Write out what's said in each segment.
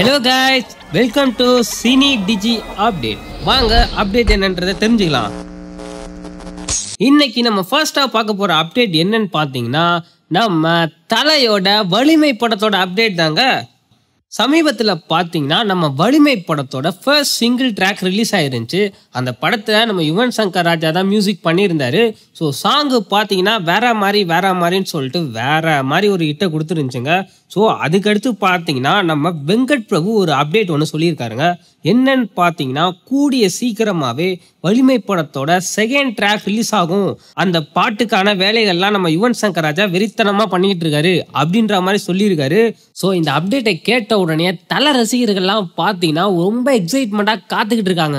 hello guys welcome to Cine Digi update வாங்க update என்னன்றதை தெரிஞ்சுக்கலாம் இன்னைக்கு நம்ம ஃபர்ஸ்டாக பார்க்க போகிற அப்டேட் என்னன்னு பார்த்தீங்கன்னா நம்ம தலையோட வலிமை படத்தோட அப்டேட் தாங்க சமீபத்தில் பார்த்தீங்கன்னா நம்ம வலிமை படத்தோட ஃபர்ஸ்ட் சிங்கிள் ட்ராக் ரிலீஸ் ஆகிருந்துச்சு அந்த படத்தில் நம்ம யுவன் சங்கர் ராஜா தான் மியூசிக் பண்ணியிருந்தாரு ஸோ சாங்கு பார்த்தீங்கன்னா வேற மாதிரி வேற மாதிரின்னு சொல்லிட்டு வேற மாதிரி ஒரு ஹிட்டை கொடுத்துருந்துச்சுங்க ஸோ அதுக்கடுத்து பார்த்தீங்கன்னா நம்ம வெங்கட் பிரபு ஒரு அப்டேட் ஒன்று சொல்லியிருக்காருங்க என்னன்னு பார்த்தீங்கன்னா கூடிய சீக்கிரமாகவே வலிமை படத்தோட செகண்ட் ட்ராக் ரிலீஸ் ஆகும் அந்த பாட்டுக்கான வேலைகள்லாம் நம்ம யுவன் சங்கர் ராஜா வெறித்தனமாக பண்ணிக்கிட்டு இருக்காரு அப்படின்ற மாதிரி சொல்லியிருக்காரு ஸோ இந்த அப்டேட்டை கேட்ட உடனே தல ரசிகர்கள்லாம் பார்த்தீங்கன்னா ரொம்ப எக்ஸைட்மெண்ட்டாக காத்துக்கிட்டு இருக்காங்க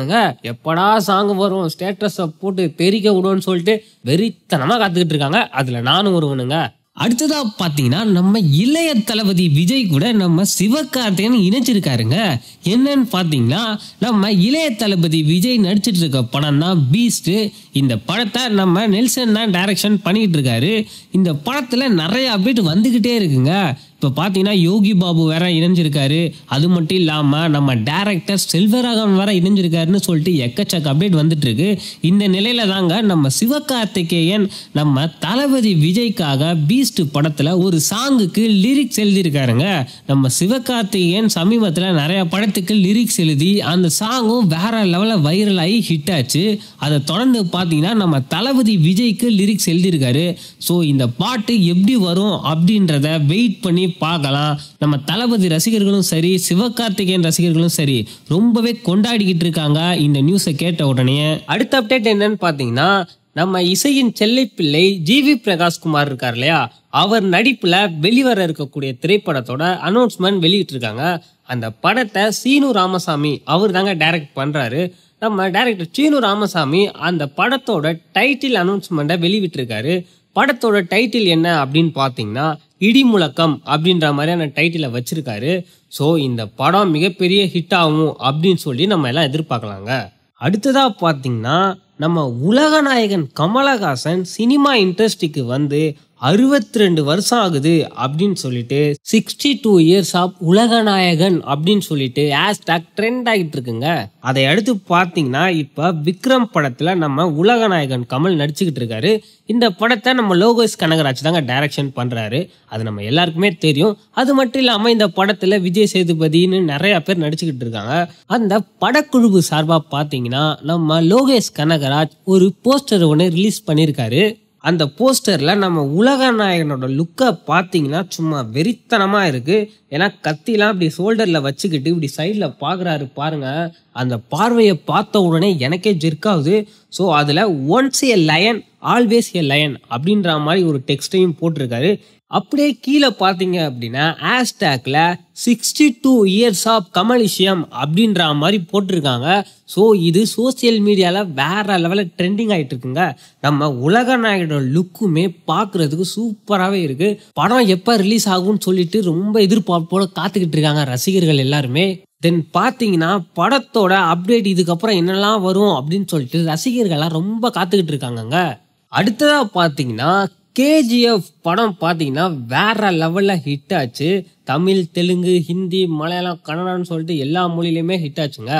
எப்படா சாங் வரும் ஸ்டேட்டஸை போட்டு பெருக்க விடுன்னு சொல்லிட்டு வெறித்தனமாக காத்துக்கிட்டு இருக்காங்க அதில் நானும் ஒருவனுங்க அடுத்ததா பாத்தீங்கன்னா நம்ம இளைய தளபதி விஜய் கூட நம்ம சிவகார்த்திகன் இணைச்சிருக்காருங்க என்னன்னு பாத்தீங்கன்னா நம்ம இளைய தளபதி விஜய் நடிச்சிட்டு இருக்க படம் தான் பீஸ்ட் இந்த படத்தை நம்ம நெல்சன் தான் டைரக்ஷன் பண்ணிட்டு இருக்காரு இந்த படத்துல நிறைய அப்டேட் வந்துகிட்டே இருக்குங்க இப்போ பார்த்தீங்கன்னா யோகி பாபு வேற இணைஞ்சிருக்காரு அது மட்டும் இல்லாமல் நம்ம டேரக்டர் செல்வராகவன் வேற இணைஞ்சிருக்காருன்னு சொல்லிட்டு எக்கச்சக்க அப்டேட் வந்துட்டு இருக்கு இந்த நிலையில தாங்க நம்ம சிவகார்த்திகேயன் நம்ம தளபதி விஜய்க்காக பீஸ்ட் படத்தில் ஒரு சாங்குக்கு லிரிக்ஸ் எழுதியிருக்காருங்க நம்ம சிவகார்த்திகேயன் சமீபத்தில் நிறைய படத்துக்கு லிரிக்ஸ் எழுதி அந்த சாங்கும் வேற லெவலில் வைரல் ஆகி ஹிட் ஆச்சு அதை தொடர்ந்து பார்த்தீங்கன்னா நம்ம தளபதி விஜய்க்கு லிரிக்ஸ் எழுதியிருக்காரு ஸோ இந்த பாட்டு எப்படி வரும் அப்படின்றத வெயிட் பண்ணி பார்க்கலாம் நம்ம தளபதி ரசிகர்களும் சரி சிவகார்த்திகேயன் ரசிகர்களும் சரி ரொம்பவே கொண்டாடிக்கிட்டு இருக்காங்க இந்த நியூஸை கேட்ட உடனே அடுத்த அப்டேட் என்னன்னு பார்த்தீங்கன்னா நம்ம இசையின் செல்லைப்பிள்ளை ஜி வி பிரகாஷ்குமார் இருக்கார் இல்லையா அவர் நடிப்புல வெளிவர இருக்கக்கூடிய திரைப்படத்தோட அனௌன்ஸ்மெண்ட் இருக்காங்க அந்த படத்தை சீனு ராமசாமி அவர் தாங்க டைரக்ட் பண்றாரு நம்ம டைரக்டர் சீனு ராமசாமி அந்த படத்தோட டைட்டில் அனௌன்ஸ்மெண்ட்டை வெளியிட்டிருக்காரு படத்தோட டைட்டில் என்ன அப்படின்னு பார்த்தீங்கன்னா இடி முழக்கம் அப்படின்ற மாதிரியான டைட்டிலை வச்சிருக்காரு ஸோ இந்த படம் மிகப்பெரிய ஹிட் ஆகும் அப்படின்னு சொல்லி நம்ம எல்லாம் எதிர்பார்க்கலாங்க அடுத்ததாக பார்த்தீங்கன்னா நம்ம உலகநாயகன் கமலஹாசன் சினிமா இண்டஸ்ட்ரிக்கு வந்து அறுபத்தி ரெண்டு வருஷம் ஆகுது அப்படின்னு சொல்லிட்டு சிக்ஸ்டி டூ இயர்ஸ் ஆஃப் உலகநாயகன் அப்படின்னு சொல்லிட்டு ஹேஷ்டாக் ட்ரெண்ட் ஆகிட்டு இருக்குங்க அதை அடுத்து பார்த்தீங்கன்னா இப்போ விக்ரம் படத்தில் நம்ம உலகநாயகன் கமல் நடிச்சுக்கிட்டு இருக்காரு இந்த படத்தை நம்ம லோகேஷ் கனகராஜ் தாங்க டைரக்ஷன் பண்ணுறாரு அது நம்ம எல்லாருக்குமே தெரியும் அது மட்டும் இல்லாமல் இந்த படத்தில் விஜய் சேதுபதினு நிறையா பேர் நடிச்சுக்கிட்டு இருக்காங்க அந்த படக்குழுவு சார்பாக பார்த்தீங்கன்னா நம்ம லோகேஷ் கனகராஜ் ஒரு போஸ்டர் ஒன்று ரிலீஸ் பண்ணியிருக்காரு அந்த போஸ்டரில் நம்ம உலக நாயகனோட லுக்கை பார்த்தீங்கன்னா சும்மா வெறித்தனமாக இருக்குது ஏன்னா கத்திலாம் இப்படி ஷோல்டரில் வச்சுக்கிட்டு இப்படி சைடில் பார்க்குறாரு பாருங்கள் அந்த பார்வையை பார்த்த உடனே எனக்கே ஜெர்க்காகுது ஸோ அதில் once a lion always a lion அப்படின்ற மாதிரி ஒரு டெக்ஸ்ட்டையும் போட்டிருக்காரு அப்படியே கீழே பார்த்தீங்க அப்படின்னா ஹேஷ்டேக்கில் சிக்ஸ்டி டூ இயர்ஸ் ஆஃப் கமலிஷியம் அப்படின்ற மாதிரி போட்டிருக்காங்க ஸோ இது சோசியல் மீடியாவில் வேற லெவலில் ட்ரெண்டிங் ஆகிட்டு இருக்குங்க நம்ம உலக நாயகோட லுக்குமே பார்க்குறதுக்கு சூப்பராகவே இருக்குது படம் எப்போ ரிலீஸ் ஆகும்னு சொல்லிட்டு ரொம்ப எதிர்பார்ப்போட காத்துக்கிட்டு இருக்காங்க ரசிகர்கள் எல்லாருமே தென் பார்த்தீங்கன்னா படத்தோட அப்டேட் இதுக்கப்புறம் என்னெல்லாம் வரும் அப்படின்னு சொல்லிட்டு ரசிகர்கள்லாம் ரொம்ப காத்துக்கிட்டு இருக்காங்கங்க அடுத்ததாக பார்த்தீங்கன்னா கேஜிஎஃப் படம் பார்த்தீங்கன்னா வேற லெவலில் ஹிட் ஆச்சு தமிழ் தெலுங்கு ஹிந்தி மலையாளம் கன்னடான்னு சொல்லிட்டு எல்லா மொழியிலையுமே ஹிட் ஆச்சுங்க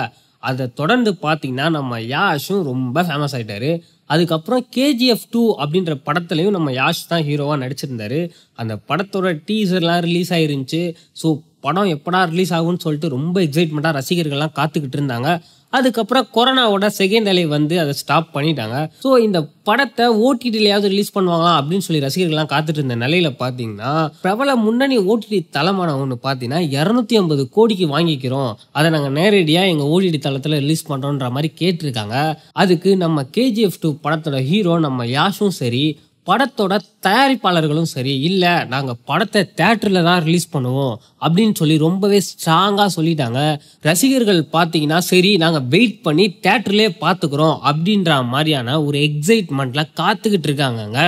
அதை தொடர்ந்து பார்த்தீங்கன்னா நம்ம யாஷும் ரொம்ப ஃபேமஸ் ஆகிட்டாரு அதுக்கப்புறம் கேஜிஎஃப் டூ அப்படின்ற படத்துலையும் நம்ம யாஷ் தான் ஹீரோவாக நடிச்சிருந்தாரு அந்த படத்தோட டீசர்லாம் ரிலீஸ் ஆகிருந்துச்சு ஸோ படம் எப்படா ரிலீஸ் ஆகும்னு சொல்லிட்டு ரொம்ப எக்ஸைட்மெண்ட்டாக ரசிகர்கள்லாம் காத்துக்கிட்டு இருந்தாங்க அதுக்கப்புறம் கொரோனாவோட செகண்ட் அலை வந்து அதை ஸ்டாப் பண்ணிட்டாங்க ஸோ இந்த படத்தை ஓடிடிலையாவது ரிலீஸ் பண்ணுவாங்களா அப்படின்னு சொல்லி ரசிகர்கள்லாம் காத்துட்டு இருந்த நிலையில பார்த்தீங்கன்னா பிரபல முன்னணி ஓடிடி தளமான ஒன்று பார்த்தீங்கன்னா இரநூத்தி ஐம்பது கோடிக்கு வாங்கிக்கிறோம் அதை நாங்கள் நேரடியாக எங்கள் ஓடிடி தளத்தில் ரிலீஸ் பண்ணுறோன்ற மாதிரி கேட்டிருக்காங்க அதுக்கு நம்ம கேஜிஎஃப் டூ படத்தோட ஹீரோ நம்ம யாஷும் சரி படத்தோட தயாரிப்பாளர்களும் சரி இல்லை நாங்கள் படத்தை தேட்டரில் தான் ரிலீஸ் பண்ணுவோம் அப்படின்னு சொல்லி ரொம்பவே ஸ்ட்ராங்காக சொல்லிட்டாங்க ரசிகர்கள் பார்த்தீங்கன்னா சரி நாங்கள் வெயிட் பண்ணி தேட்டர்லேயே பார்த்துக்குறோம் அப்படின்ற மாதிரியான ஒரு எக்ஸைட்மெண்ட்டில் காத்துக்கிட்டு இருக்காங்க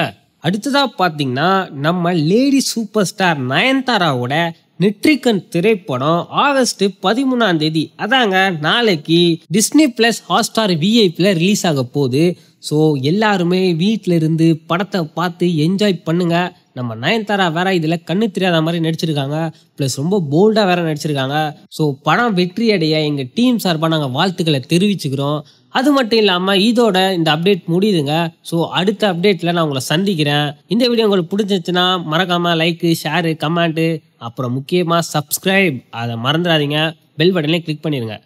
அடுத்ததாக பார்த்தீங்கன்னா நம்ம லேடி சூப்பர் ஸ்டார் நயன்தாராவோட நெற்றிக்கண் திரைப்படம் ஆகஸ்ட் பதிமூணாம் தேதி அதாங்க நாளைக்கு டிஸ்னி பிளஸ் ஹாட்ஸ்டார் விஐபியில் ரிலீஸ் ஆக போகுது ஸோ எல்லாருமே வீட்டில இருந்து படத்தை பார்த்து என்ஜாய் பண்ணுங்க நம்ம நயன்தாரா வேற இதில் கண்ணு தெரியாத மாதிரி நடிச்சிருக்காங்க ப்ளஸ் ரொம்ப போல்டாக வேற நடிச்சிருக்காங்க ஸோ படம் வெற்றி அடைய எங்கள் டீம் சார்பாக நாங்கள் வாழ்த்துக்களை தெரிவிச்சுக்கிறோம் அது மட்டும் இல்லாமல் இதோட இந்த அப்டேட் முடியுதுங்க ஸோ அடுத்த அப்டேட்டில் நான் உங்களை சந்திக்கிறேன் இந்த வீடியோ உங்களுக்கு பிடிச்சிருச்சுன்னா மறக்காமல் லைக்கு ஷேரு கமெண்ட்டு அப்புறம் முக்கியமாக சப்ஸ்கிரைப் அதை மறந்துடாதீங்க பெல் பட்டனே கிளிக் பண்ணிடுங்க